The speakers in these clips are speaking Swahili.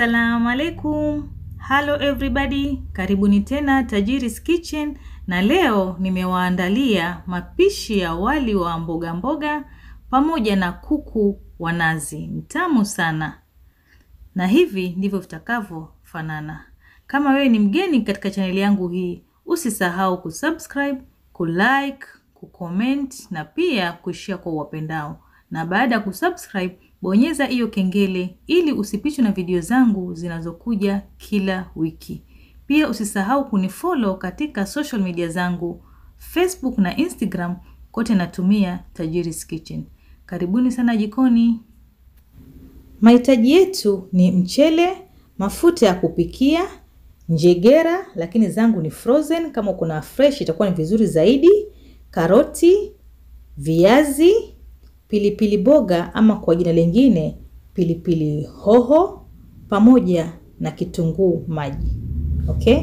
Assalamu alaikum. Hello everybody. Karibuni tena Tajiri's Kitchen na leo nimewaandalia mapishi ya wali wa mboga mboga pamoja na kuku wa nazi. Mtamu sana. Na hivi ndivyo vitakavyofanana. Kama wewe ni mgeni katika chaneli yangu hii, usisahau kusubscribe, kulike, kucomment na pia kushare kwa wapendao. Na baada ya kusubscribe Bonyeza hiyo kengele ili usipitwe na video zangu zinazokuja kila wiki. Pia usisahau kunifollow katika social media zangu Facebook na Instagram, kote natumia Tajiri's Kitchen. Karibuni sana jikoni. Mahitaji yetu ni mchele, mafuta ya kupikia, njegera, lakini zangu ni frozen. Kama kuna fresh itakuwa ni vizuri zaidi, karoti, viazi pilipili boga ama kwa jina lingine pilipili hoho pamoja na kitunguu maji. Okay?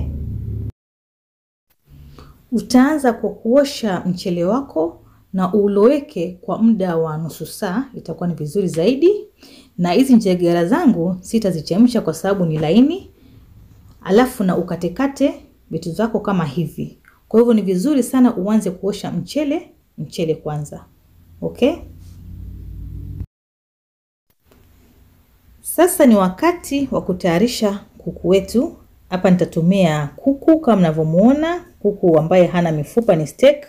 Utaanza kwa kuosha mchele wako na uloweke kwa muda wa nusu saa, itakuwa ni vizuri zaidi. Na hizi njegera zangu sitazichemsha kwa sababu ni laini, alafu na ukatekate vitu zako kama hivi. Kwa hivyo ni vizuri sana uanze kuosha mchele mchele kwanza. Okay? Sasa ni wakati wa kutayarisha kuku wetu. Hapa nitatumia kuku kama mnavyomuona, kuku ambaye hana mifupa ni steak.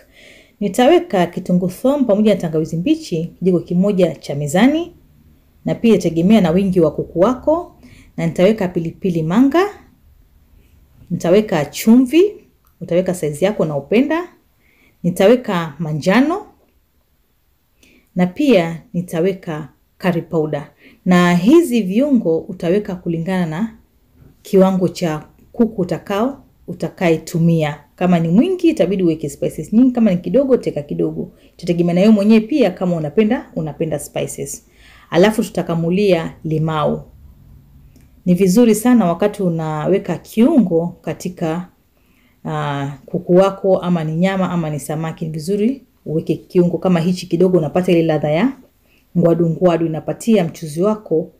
Nitaweka kitunguu thom pamoja na tangawizi mbichi kijiko kimoja cha mezani, na pia itategemea na wingi wa kuku wako, na nitaweka pilipili manga, nitaweka chumvi, utaweka saizi yako na upenda, nitaweka manjano na pia nitaweka curry powder, na hizi viungo utaweka kulingana na kiwango cha kuku utakao utakayetumia. Kama ni mwingi itabidi uweke spices nyingi, kama ni kidogo teka kidogo, itategemea na wewe mwenyewe pia kama unapenda unapenda spices. Alafu tutakamulia limau. Ni vizuri sana wakati unaweka kiungo katika uh, kuku wako ama ni nyama ama ni samaki, ni vizuri uweke kiungo kama hichi kidogo, unapata ile ladha ya ngwadungwadu inapatia mchuzi wako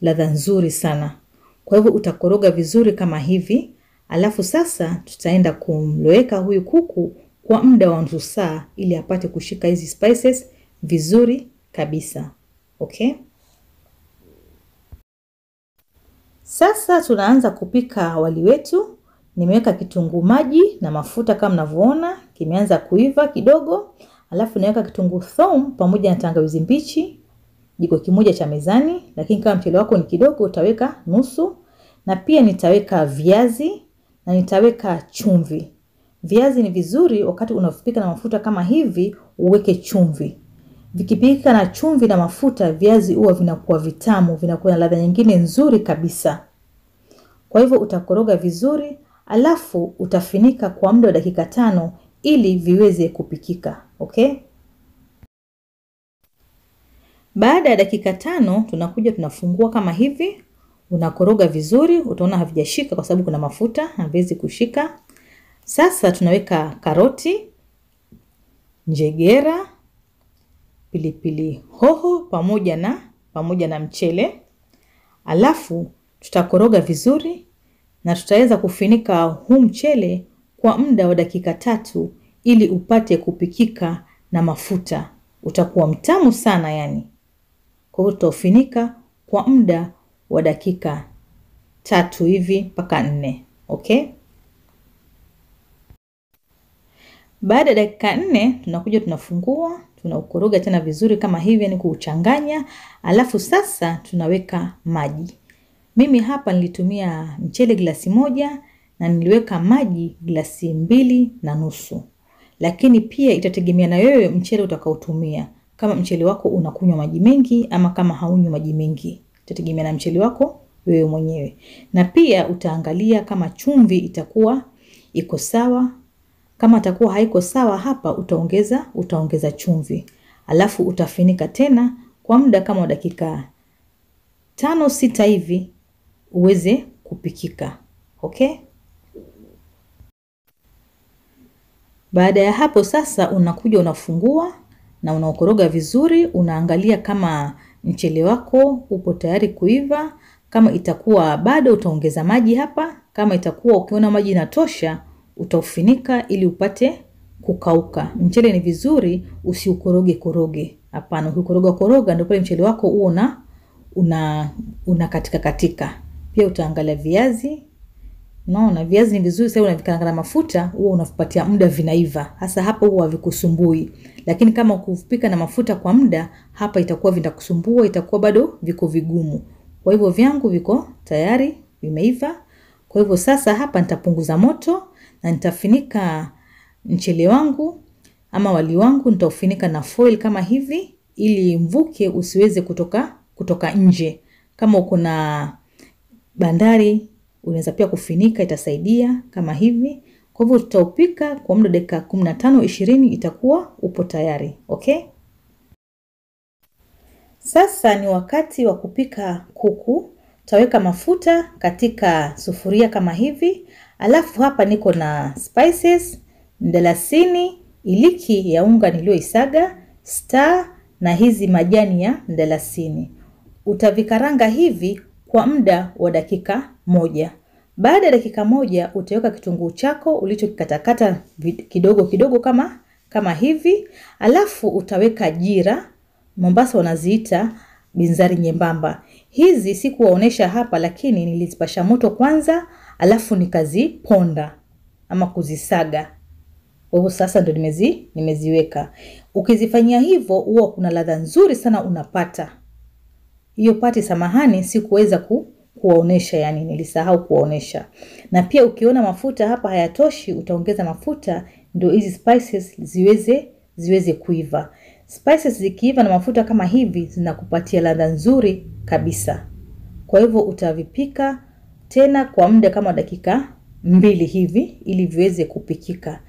ladha nzuri sana. Kwa hivyo utakoroga vizuri kama hivi, alafu sasa tutaenda kumloweka huyu kuku kwa muda wa nusu saa ili apate kushika hizi spices vizuri kabisa. Okay? Sasa tunaanza kupika wali wetu. Nimeweka kitunguu maji na mafuta kama mnavyoona, kimeanza kuiva kidogo. Alafu naweka kitunguu saumu pamoja na tangawizi mbichi jiko kimoja cha mezani, lakini kama mchele wako ni kidogo utaweka nusu, na pia nitaweka viazi na nitaweka chumvi. Viazi ni vizuri wakati unavipika na mafuta kama hivi uweke chumvi. Vikipika na chumvi na mafuta, viazi huwa vinakuwa vitamu, vinakuwa na ladha nyingine nzuri kabisa. Kwa hivyo utakoroga vizuri, alafu utafinika kwa muda wa dakika tano ili viweze kupikika. Okay? Baada ya dakika tano tunakuja tunafungua kama hivi, unakoroga vizuri, utaona havijashika kwa sababu kuna mafuta, haviwezi kushika. Sasa tunaweka karoti, njegera, pilipili hoho pamoja na pamoja na mchele, alafu tutakoroga vizuri na tutaweza kufinika huu mchele kwa muda wa dakika tatu ili upate kupikika na mafuta. Utakuwa mtamu sana yani. Kwa hiyo utaufinika kwa muda wa dakika tatu hivi mpaka nne. Okay? Baada ya dakika nne tunakuja tunafungua, tunaukoroga tena vizuri kama hivi, yani kuuchanganya, alafu sasa tunaweka maji. Mimi hapa nilitumia mchele glasi moja na niliweka maji glasi mbili na nusu, lakini pia itategemea na wewe mchele utakaotumia, kama mchele wako unakunywa maji mengi ama kama haunywi maji mengi, itategemea na mchele wako wewe mwenyewe. Na pia utaangalia kama chumvi itakuwa iko sawa. Kama itakuwa haiko sawa, hapa utaongeza utaongeza chumvi, alafu utafinika tena kwa muda kama wa dakika tano sita hivi uweze kupikika. Okay? Baada ya hapo sasa unakuja unafungua na unaukoroga vizuri, unaangalia kama mchele wako upo tayari kuiva. Kama itakuwa bado utaongeza maji hapa. Kama itakuwa ukiona maji inatosha, utaufinika ili upate kukauka. Mchele ni vizuri usiukoroge koroge, hapana. Ukikoroga koroga ndio pale mchele wako huo una una katika katika. Pia utaangalia viazi Unaona, viazi ni vizuri sasa unavikanga na mafuta, huwa unavipatia muda vinaiva. Hasa hapa huwa havikusumbui. Lakini kama kuvipika na mafuta kwa muda, hapa itakuwa vitakusumbua itakuwa bado viko vigumu. Kwa hivyo vyangu viko tayari vimeiva. Kwa hivyo sasa hapa nitapunguza moto na nitafinika mchele wangu ama wali wangu nitaufinika na foil kama hivi ili mvuke usiweze kutoka kutoka nje. Kama uko na bandari Unaweza pia kufinika, itasaidia kama hivi. Kwa hivyo tutaupika kwa muda dakika kumi na tano ishirini, itakuwa upo tayari. Okay, sasa ni wakati wa kupika kuku. Tutaweka mafuta katika sufuria kama hivi, alafu hapa niko na spices, mdalasini, iliki ya unga niliyoisaga, star na hizi majani ya mdalasini. Utavikaranga hivi kwa muda wa dakika moja. Baada ya dakika moja utaweka kitunguu chako ulichokikatakata kidogo kidogo kama kama hivi, alafu utaweka jira. Mombasa wanaziita binzari nyembamba. Hizi sikuwaonesha hapa, lakini nilizipasha moto kwanza, alafu nikaziponda ama kuzisaga. Kwa sasa ndo nimezi nimeziweka. Ukizifanyia hivyo, huwa kuna ladha nzuri sana unapata hiyo pati samahani, sikuweza ku, kuwaonesha yani, nilisahau kuwaonesha. Na pia ukiona mafuta hapa hayatoshi, utaongeza mafuta ndio hizi spices ziweze ziweze kuiva. Spices zikiiva na mafuta kama hivi zinakupatia ladha nzuri kabisa. Kwa hivyo utavipika tena kwa muda kama dakika mbili hivi ili viweze kupikika.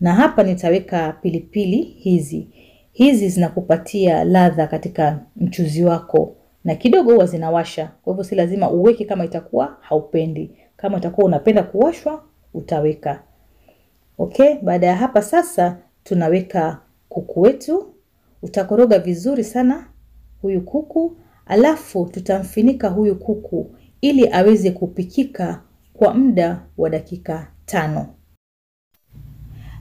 Na hapa nitaweka pilipili hizi. Hizi zinakupatia ladha katika mchuzi wako na kidogo huwa zinawasha. Kwa hivyo si lazima uweke kama itakuwa haupendi. Kama itakuwa unapenda kuwashwa, utaweka. Okay, baada ya hapa sasa tunaweka kuku wetu. Utakoroga vizuri sana huyu kuku, alafu tutamfinika huyu kuku ili aweze kupikika kwa muda wa dakika tano.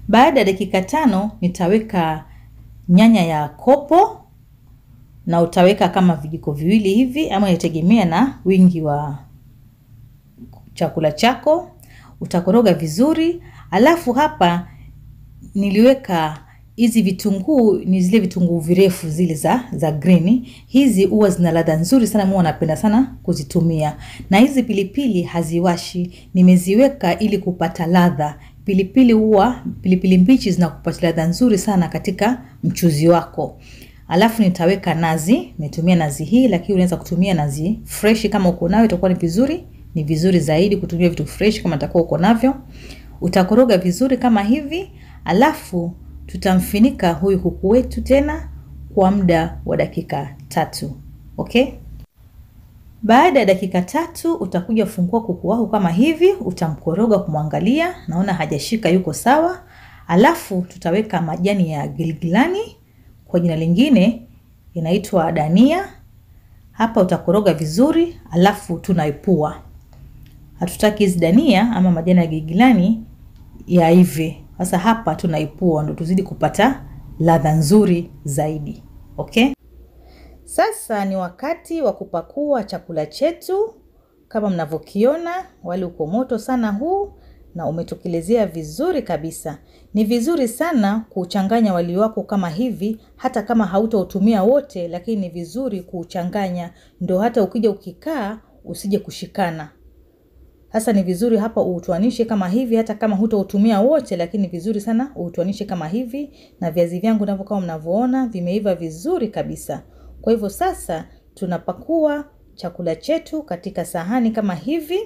Baada ya dakika tano nitaweka nyanya ya kopo na utaweka kama vijiko viwili hivi, ama inategemea na wingi wa chakula chako. Utakoroga vizuri, alafu hapa niliweka hizi vitunguu ni zile vitunguu virefu zile za za green. Hizi huwa zina ladha nzuri sana, mimi napenda sana kuzitumia. Na hizi pilipili haziwashi, nimeziweka ili kupata ladha. Pilipili huwa pilipili mbichi zinakupatia ladha nzuri sana katika mchuzi wako alafu nitaweka nazi. Nimetumia nazi hii, lakini unaweza kutumia nazi freshi kama uko nayo, itakuwa ni vizuri. Ni vizuri zaidi kutumia vitu freshi kama itakuwa uko navyo. Utakoroga vizuri kama hivi, alafu tutamfinika huyu kuku wetu tena kwa muda wa dakika tatu. Okay, baada ya dakika tatu utakuja fungua kuku wako kama hivi, utamkoroga kumwangalia, naona hajashika, yuko sawa. Alafu tutaweka majani ya gilgilani kwa jina lingine inaitwa dania. Hapa utakoroga vizuri, alafu tunaipua. Hatutaki hizi dania ama majani ya gigilani yaive. Sasa hapa tunaipua ndo tuzidi kupata ladha nzuri zaidi. Okay? Sasa ni wakati wa kupakua chakula chetu. Kama mnavyokiona, wali uko moto sana huu, na umetokelezea vizuri kabisa. Ni vizuri sana kuuchanganya wali wako kama hivi, hata kama hautautumia wote, lakini ni vizuri kuuchanganya, ndo hata ukija ukikaa usije kushikana. Sasa ni vizuri hapa uutwanishe kama hivi, hata kama hutoutumia wote, lakini vizuri sana uutwanishe kama hivi. Na viazi vyangu navyo kama mnavyoona vimeiva vizuri kabisa. Kwa hivyo sasa tunapakua chakula chetu katika sahani kama hivi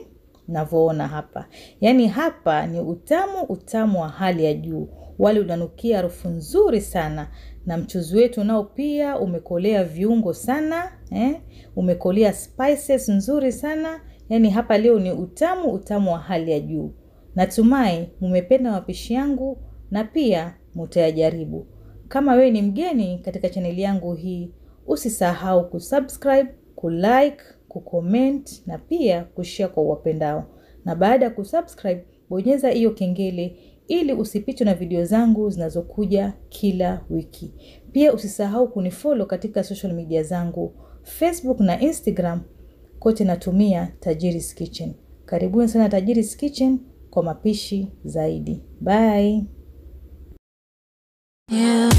navyoona hapa. Yaani hapa ni utamu, utamu wa hali ya juu. Wali unanukia harufu nzuri sana, na mchuzi wetu nao pia umekolea viungo sana eh? Umekolea spices nzuri sana. Yaani hapa leo ni utamu, utamu wa hali ya juu. Natumai mumependa mapishi yangu na pia mutayajaribu. Kama wewe ni mgeni katika chaneli yangu hii, usisahau kusubscribe kulike, kucomment na pia kushare kwa uwapendao. Na baada ya kusubscribe, bonyeza hiyo kengele ili usipitwe na video zangu zinazokuja kila wiki. Pia usisahau kunifollow katika social media zangu Facebook na Instagram, kote natumia Tajiri's Kitchen. Karibuni sana Tajiri's Kitchen kwa mapishi zaidi. Bye. Yeah.